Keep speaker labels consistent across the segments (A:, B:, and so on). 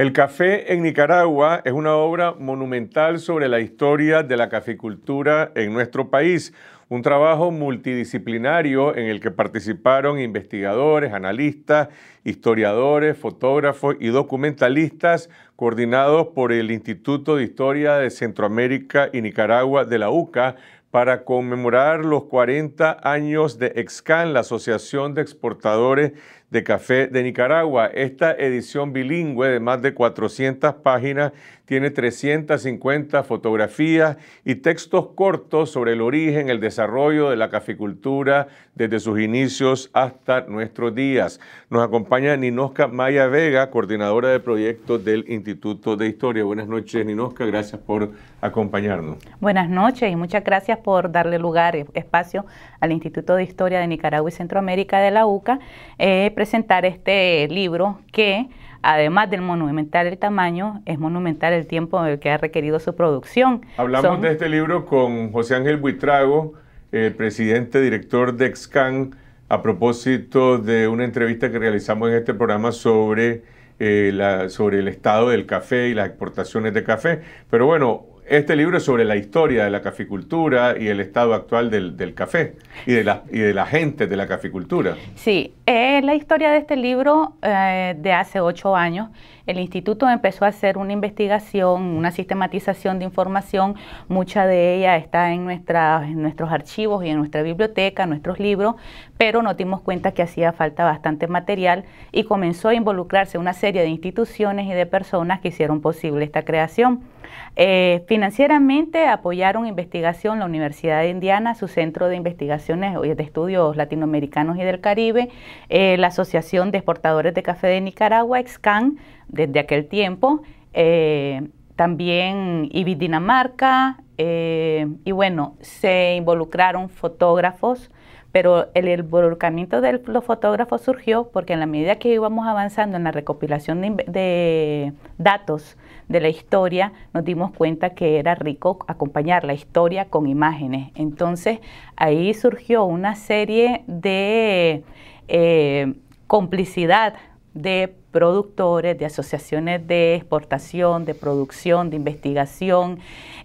A: El café en Nicaragua es una obra monumental sobre la historia de la caficultura en nuestro país, un trabajo multidisciplinario en el que participaron investigadores, analistas, historiadores, fotógrafos y documentalistas coordinados por el Instituto de Historia de Centroamérica y Nicaragua de la UCA para conmemorar los 40 años de EXCAN, la Asociación de Exportadores de Café de Nicaragua. Esta edición bilingüe de más de 400 páginas tiene 350 fotografías y textos cortos sobre el origen, el desarrollo de la caficultura desde sus inicios hasta nuestros días. Nos acompaña Ninosca Maya Vega, coordinadora de proyectos del Instituto de Historia. Buenas noches, Ninosca. Gracias por acompañarnos.
B: Buenas noches y muchas gracias por darle lugar, espacio al Instituto de Historia de Nicaragua y Centroamérica de la UCA. Eh, presentar este libro que, además del monumental el tamaño, es monumental el tiempo que ha requerido su producción. Hablamos de
A: este libro con José Ángel Buitrago, el eh, presidente director de Excan, a propósito de una entrevista que realizamos en este programa sobre, eh, la, sobre el estado del café y las exportaciones de café. Pero bueno, este libro es sobre la historia de la caficultura y el estado actual del, café y de, la, y de la gente de la caficultura.
B: Sí, es eh, la historia de este libro eh, de hace ocho años el instituto empezó a hacer una investigación, una sistematización de información, mucha de ella está en, en nuestros archivos y en nuestra biblioteca, nuestros libros, pero nos dimos cuenta que hacía falta bastante material y comenzó a involucrarse una serie de instituciones y de personas que hicieron posible esta creación. Eh, financieramente apoyaron investigación la Universidad de Indiana, su centro de investigaciones de estudios latinoamericanos y del Caribe, eh, la Asociación de Exportadores de Café de Nicaragua, EXCAN, desde aquel tiempo. Eh, también IBI Dinamarca eh, y bueno, se involucraron fotógrafos, pero el involucramiento de los fotógrafos surgió porque en la medida que íbamos avanzando en la recopilación de, datos de la historia, nos dimos cuenta que era rico acompañar la historia con imágenes. Entonces ahí surgió una serie de eh, complicidad de productores, de asociaciones de exportación, de producción, de investigación,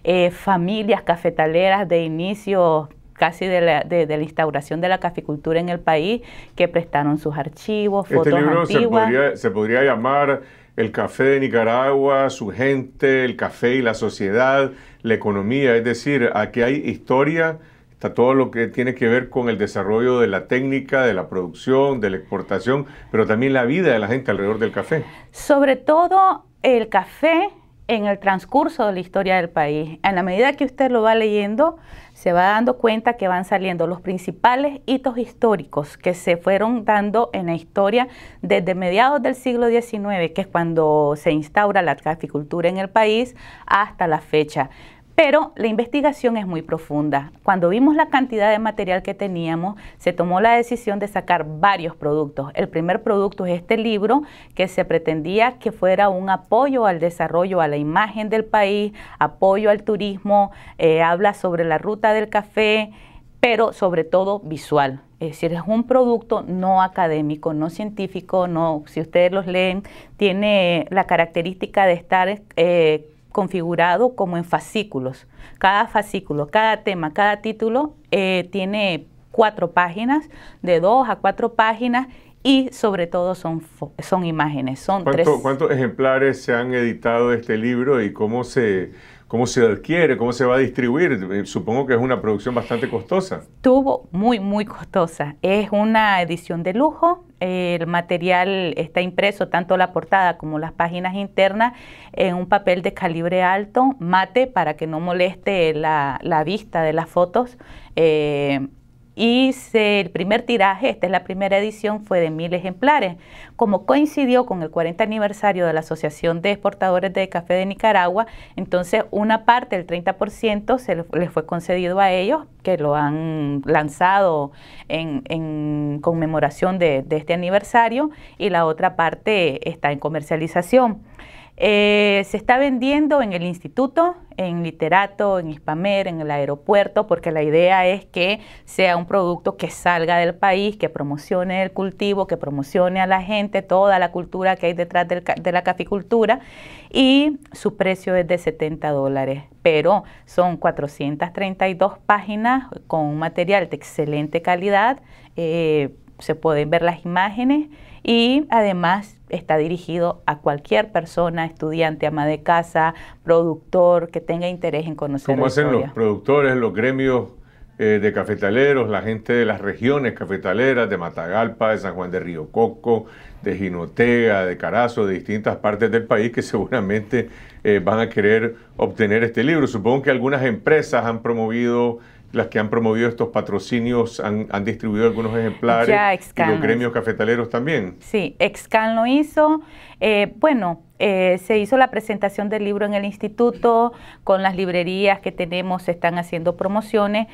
B: eh, familias cafetaleras de inicio casi de la, de, la, instauración de la caficultura en el país, que prestaron sus archivos, este fotos este libro Se podría,
A: se podría llamar El café de Nicaragua, su gente, el café y la sociedad, la economía, es decir, aquí hay historia está todo lo que tiene que ver con el desarrollo de la técnica, de la producción, de la exportación, pero también la vida de la gente alrededor del café.
B: Sobre todo el café en el transcurso de la historia del país. En la medida que usted lo va leyendo, se va dando cuenta que van saliendo los principales hitos históricos que se fueron dando en la historia desde mediados del siglo XIX, que es cuando se instaura la caficultura en el país, hasta la fecha. Pero la investigación es muy profunda. Cuando vimos la cantidad de material que teníamos, se tomó la decisión de sacar varios productos. El primer producto es este libro que se pretendía que fuera un apoyo al desarrollo, a la imagen del país, apoyo al turismo, eh, habla sobre la ruta del café, pero sobre todo visual. Es decir, es un producto no académico, no científico, no, si ustedes los leen, tiene la característica de estar... Eh, configurado como en fascículos. Cada fascículo, cada tema, cada título eh, tiene cuatro páginas, de dos a cuatro páginas y sobre todo son, son imágenes. Son ¿Cuántos
A: ejemplares se han editado de este libro y cómo se, cómo se adquiere, cómo se va a distribuir? Eh, supongo que es una producción bastante costosa.
B: Tuvo muy, muy costosa. Es una edición de lujo el material está impreso, tanto la portada como las páginas internas, en un papel de calibre alto, mate, para que no moleste la, vista de las fotos. Eh, y el primer tiraje, esta es la primera edición, fue de mil ejemplares. Como coincidió con el 40 aniversario de la Asociación de Exportadores de Café de Nicaragua, entonces una parte, el 30%, se les fue concedido a ellos, que lo han lanzado en, conmemoración de este aniversario, y la otra parte está en comercialización. Eh, se está vendiendo en el instituto, en literato, en Hispamer, en el aeropuerto, porque la idea es que sea un producto que salga del país, que promocione el cultivo, que promocione a la gente toda la cultura que hay detrás de la caficultura y su precio es de 70 dólares, pero son 432 páginas con un material de excelente calidad. Eh, se pueden ver las imágenes y además está dirigido a cualquier persona, estudiante, ama de casa, productor que tenga interés en conocer. ¿Cómo hacen los
A: productores, los gremios eh, de cafetaleros, la gente de las regiones cafetaleras, de Matagalpa, de San Juan de Río Coco, de Ginotega, de Carazo, de distintas partes del país que seguramente eh, van a querer obtener este libro? Supongo que algunas empresas han promovido las que han promovido estos patrocinios han, distribuido algunos ejemplares. los gremios cafetaleros también.
B: Sí, Excan lo hizo. Eh, bueno, eh, se hizo la presentación del libro en el instituto, con las librerías que tenemos se están haciendo promociones.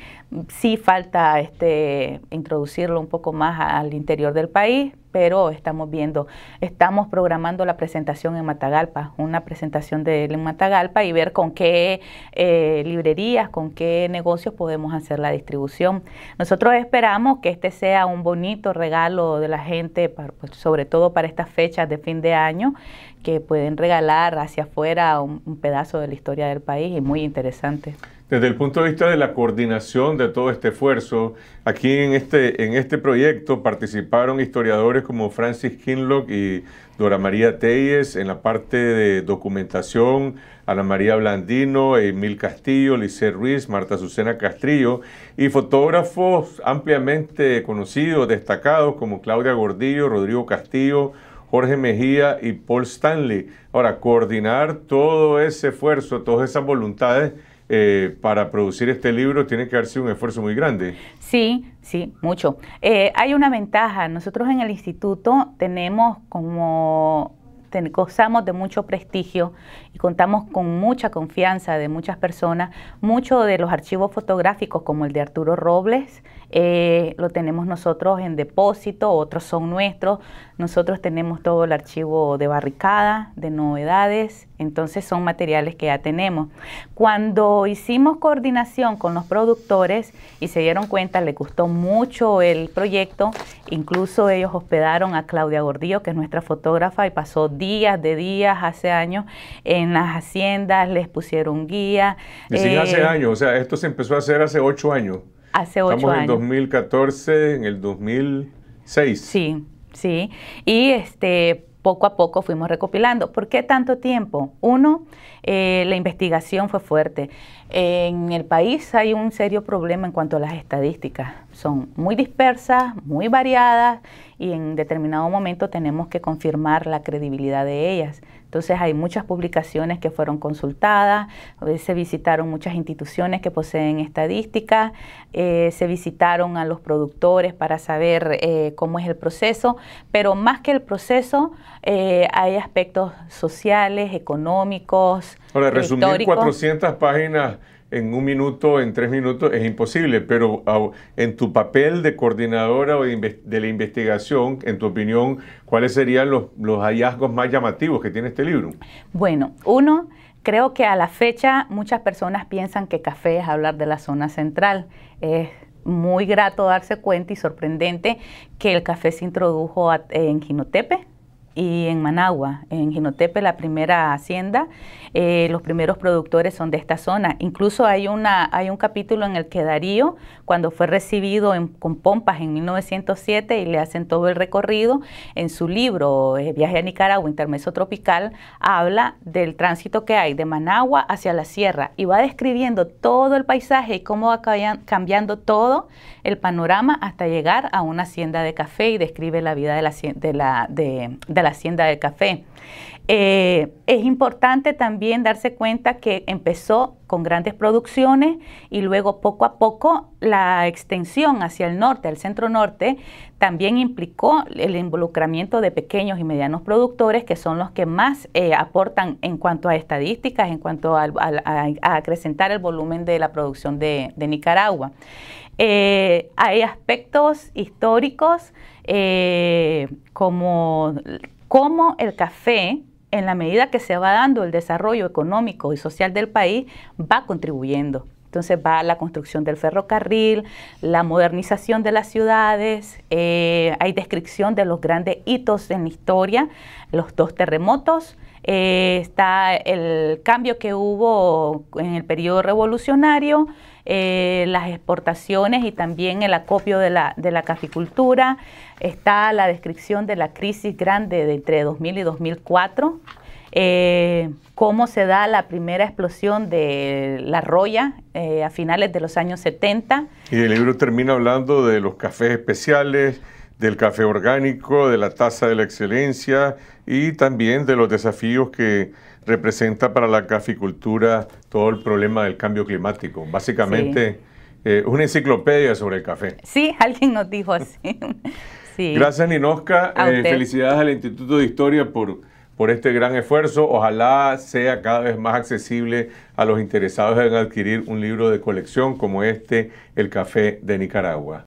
B: Sí falta este, introducirlo un poco más al interior del país, pero estamos viendo, estamos programando la presentación en Matagalpa, una presentación de él en Matagalpa y ver con qué eh, librerías, con qué negocios podemos hacer la distribución. Nosotros esperamos que este sea un bonito regalo de la gente, pues, sobre todo para estas fechas de fin de año, que pueden regalar hacia afuera un pedazo de la historia del país y muy interesante.
A: Desde el punto de vista de la coordinación de todo este esfuerzo, aquí en este, en este proyecto participaron historiadores como Francis Kinlock y Dora María Teyes en la parte de documentación, Ana María Blandino, Emil Castillo, Lice Ruiz, Marta Azucena Castrillo y fotógrafos ampliamente conocidos, destacados como Claudia Gordillo, Rodrigo Castillo, Jorge Mejía y Paul Stanley. Ahora, coordinar todo ese esfuerzo, todas esas voluntades eh, para producir este libro tiene que haber un esfuerzo muy grande.
B: Sí, sí, mucho. Eh, hay una ventaja. Nosotros en el instituto tenemos como gozamos de mucho prestigio y contamos con mucha confianza de muchas personas. Muchos de los archivos fotográficos, como el de Arturo Robles, eh, lo tenemos nosotros en depósito, otros son nuestros. Nosotros tenemos todo el archivo de barricada, de novedades, entonces son materiales que ya tenemos. Cuando hicimos coordinación con los productores y se dieron cuenta, les gustó mucho el proyecto, incluso ellos hospedaron a Claudia Gordillo, que es nuestra fotógrafa, y pasó días de días hace años en las haciendas, les pusieron guía. ¿Decía hace eh, años, o
A: sea, esto se empezó a hacer hace ocho años.
B: Hace Estamos años. en
A: 2014, en el
B: 2006. Sí, sí. Y este, poco a poco fuimos recopilando. ¿Por qué tanto tiempo? Uno, eh, la investigación fue fuerte. En el país hay un serio problema en cuanto a las estadísticas. Son muy dispersas, muy variadas y en determinado momento tenemos que confirmar la credibilidad de ellas. Entonces hay muchas publicaciones que fueron consultadas, se visitaron muchas instituciones que poseen estadísticas, eh, se visitaron a los productores para saber eh, cómo es el proceso, pero más que el proceso eh, hay aspectos sociales, económicos. Ahora, resumir 400
A: páginas en un minuto, en tres minutos, es imposible, pero en tu papel de coordinadora o de la investigación, en tu opinión, ¿cuáles serían los, hallazgos más llamativos que tiene este libro?
B: Bueno, uno, creo que a la fecha muchas personas piensan que café es hablar de la zona central. Es muy grato darse cuenta y sorprendente que el café se introdujo en Ginotepe, y en Managua, en Ginotepe, la primera hacienda, eh, los primeros productores son de esta zona. Incluso hay, una, hay un capítulo en el que Darío, cuando fue recibido con pompas en 1907 y le hacen todo el recorrido, en su libro eh, Viaje a Nicaragua, Intermeso Tropical, habla del tránsito que hay de Managua hacia la sierra y va describiendo todo el paisaje y cómo va cambiando todo el panorama hasta llegar a una hacienda de café y describe la vida de la, de la hacienda del café. Eh, es importante también darse cuenta que empezó con grandes producciones y luego poco a poco la extensión hacia el norte, al centro norte, también implicó el involucramiento de pequeños y medianos productores que son los que más eh, aportan en cuanto a estadísticas, en cuanto a, acrecentar el volumen de la producción de Nicaragua. Eh, hay aspectos históricos eh, como cómo el café, en la medida que se va dando el desarrollo económico y social del país, va contribuyendo. Entonces va la construcción del ferrocarril, la modernización de las ciudades, eh, hay descripción de los grandes hitos en la historia, los dos terremotos, está el cambio que hubo en el periodo revolucionario, eh, las exportaciones y también el acopio de la, caficultura. Está la descripción de la crisis grande de entre 2000 y 2004. Eh, cómo se da la primera explosión de la roya eh, a finales de los años 70.
A: Y el libro termina hablando de los cafés especiales, del café orgánico, de la tasa de la excelencia y también de los desafíos que representa para la caficultura todo el problema del cambio climático. Básicamente, eh, una enciclopedia sobre el café.
B: Sí, alguien nos dijo así.
A: Gracias, Ninoska. Eh, felicidades al Instituto de Historia por, por este gran esfuerzo. Ojalá sea cada vez más accesible a los interesados en adquirir un libro de colección como este, El Café de Nicaragua.